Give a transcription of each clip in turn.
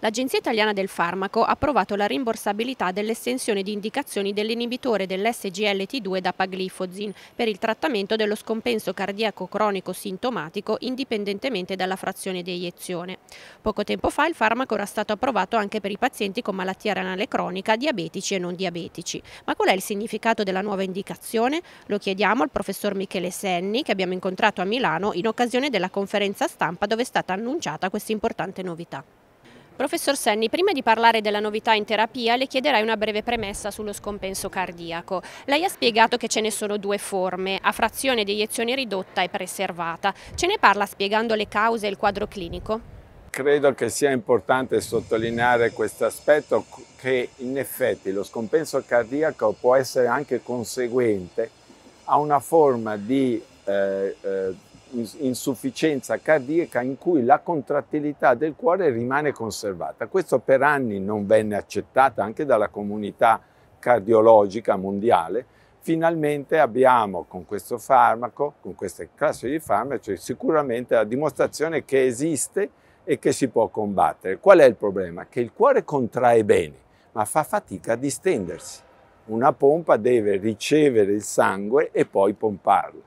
l'Agenzia Italiana del Farmaco ha approvato la rimborsabilità dell'estensione di indicazioni dell'inibitore dell'SGLT2 da paglifozin per il trattamento dello scompenso cardiaco cronico sintomatico indipendentemente dalla frazione di eiezione. Poco tempo fa il farmaco era stato approvato anche per i pazienti con malattia renale cronica, diabetici e non diabetici. Ma qual è il significato della nuova indicazione? Lo chiediamo al professor Michele Senni che abbiamo incontrato a Milano in occasione della conferenza stampa dove è stata annunciata questa importante novità. Professor Senni, prima di parlare della novità in terapia le chiederai una breve premessa sullo scompenso cardiaco. Lei ha spiegato che ce ne sono due forme, a frazione di iniezione ridotta e preservata. Ce ne parla spiegando le cause e il quadro clinico? Credo che sia importante sottolineare questo aspetto che in effetti lo scompenso cardiaco può essere anche conseguente a una forma di eh, eh, insufficienza cardiaca in cui la contrattilità del cuore rimane conservata. Questo per anni non venne accettato anche dalla comunità cardiologica mondiale. Finalmente abbiamo con questo farmaco, con queste classi di farmaci, cioè sicuramente la dimostrazione che esiste e che si può combattere. Qual è il problema? Che il cuore contrae bene, ma fa fatica a distendersi. Una pompa deve ricevere il sangue e poi pomparlo.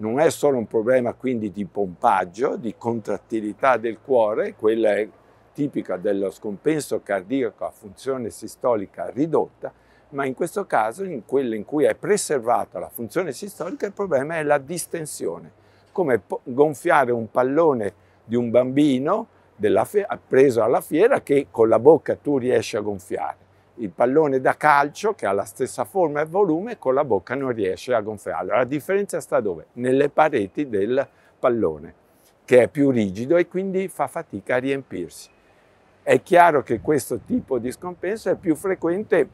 Non è solo un problema quindi di pompaggio, di contrattilità del cuore, quella è tipica dello scompenso cardiaco a funzione sistolica ridotta, ma in questo caso, in quella in cui è preservata la funzione sistolica, il problema è la distensione, come gonfiare un pallone di un bambino preso alla fiera che con la bocca tu riesci a gonfiare il pallone da calcio che ha la stessa forma e volume con la bocca non riesce a gonfiarlo. La differenza sta dove? Nelle pareti del pallone che è più rigido e quindi fa fatica a riempirsi. È chiaro che questo tipo di scompenso è più frequente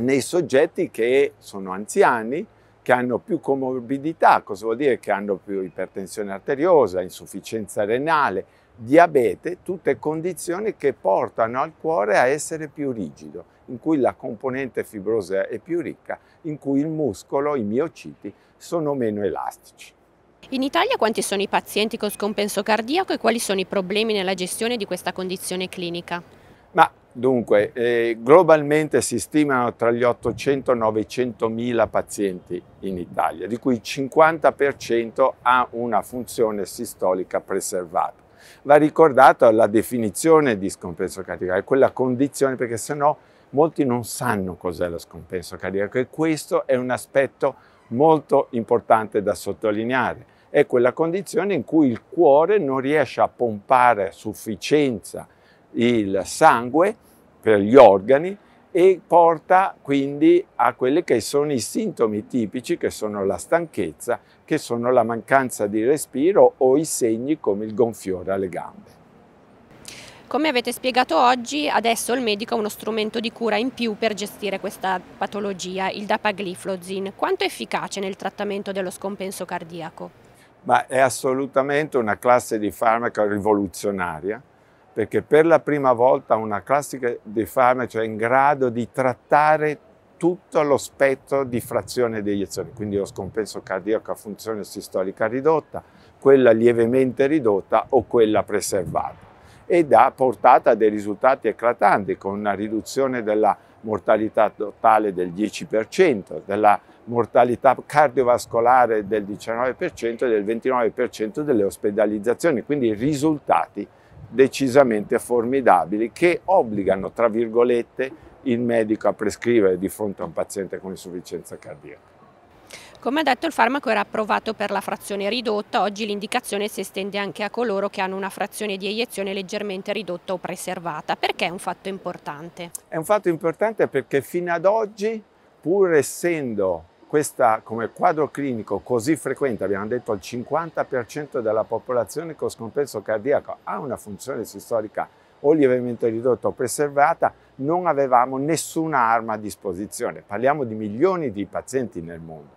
nei soggetti che sono anziani, che hanno più comorbidità, cosa vuol dire? Che hanno più ipertensione arteriosa, insufficienza renale, diabete, tutte condizioni che portano al cuore a essere più rigido, in cui la componente fibrosa è più ricca, in cui il muscolo, i miociti, sono meno elastici. In Italia quanti sono i pazienti con scompenso cardiaco e quali sono i problemi nella gestione di questa condizione clinica? Ma dunque, eh, globalmente si stimano tra gli 800 e 900 mila pazienti in Italia, di cui il 50% ha una funzione sistolica preservata va ricordata la definizione di scompenso cardiaco, quella condizione perché sennò molti non sanno cos'è lo scompenso cardiaco e questo è un aspetto molto importante da sottolineare. È quella condizione in cui il cuore non riesce a pompare a sufficienza il sangue per gli organi e porta quindi a quelli che sono i sintomi tipici che sono la stanchezza, che sono la mancanza di respiro o i segni come il gonfiore alle gambe. Come avete spiegato oggi, adesso il medico ha uno strumento di cura in più per gestire questa patologia, il dapagliflozin. Quanto è efficace nel trattamento dello scompenso cardiaco? Ma è assolutamente una classe di farmaco rivoluzionaria perché per la prima volta una classica di farmaco è cioè in grado di trattare tutto lo spettro di frazione di iniezione, quindi lo scompenso cardiaco a funzione sistolica ridotta, quella lievemente ridotta o quella preservata ed ha portato a dei risultati eclatanti con una riduzione della mortalità totale del 10%, della mortalità cardiovascolare del 19% e del 29% delle ospedalizzazioni, quindi risultati decisamente formidabili che obbligano, tra virgolette, il medico a prescrivere di fronte a un paziente con insufficienza cardiaca. Come ha detto il farmaco era approvato per la frazione ridotta, oggi l'indicazione si estende anche a coloro che hanno una frazione di eiezione leggermente ridotta o preservata. Perché è un fatto importante? È un fatto importante perché fino ad oggi, pur essendo questa come quadro clinico così frequente, abbiamo detto il 50% della popolazione con scompenso cardiaco ha una funzione sistolica o lievemente ridotta o preservata, non avevamo nessuna arma a disposizione. Parliamo di milioni di pazienti nel mondo.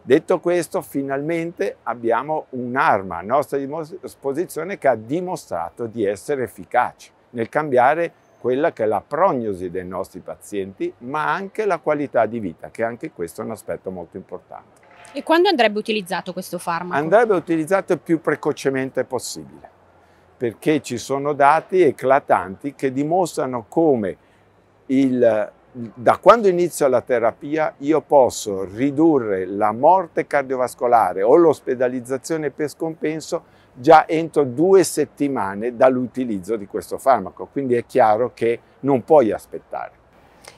Detto questo, finalmente abbiamo un'arma a nostra disposizione che ha dimostrato di essere efficace nel cambiare quella che è la prognosi dei nostri pazienti, ma anche la qualità di vita, che anche questo è un aspetto molto importante. E quando andrebbe utilizzato questo farmaco? Andrebbe utilizzato il più precocemente possibile, perché ci sono dati eclatanti che dimostrano come il, da quando inizio la terapia io posso ridurre la morte cardiovascolare o l'ospedalizzazione per scompenso già entro due settimane dall'utilizzo di questo farmaco, quindi è chiaro che non puoi aspettare.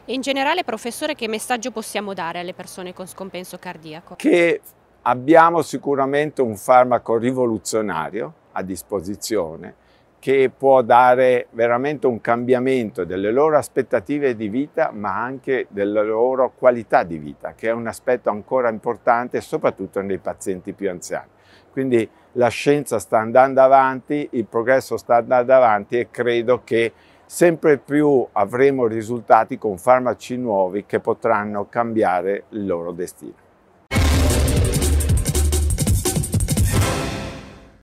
In generale, professore, che messaggio possiamo dare alle persone con scompenso cardiaco? Che abbiamo sicuramente un farmaco rivoluzionario a disposizione che può dare veramente un cambiamento delle loro aspettative di vita, ma anche della loro qualità di vita, che è un aspetto ancora importante soprattutto nei pazienti più anziani. Quindi la scienza sta andando avanti, il progresso sta andando avanti e credo che sempre più avremo risultati con farmaci nuovi che potranno cambiare il loro destino.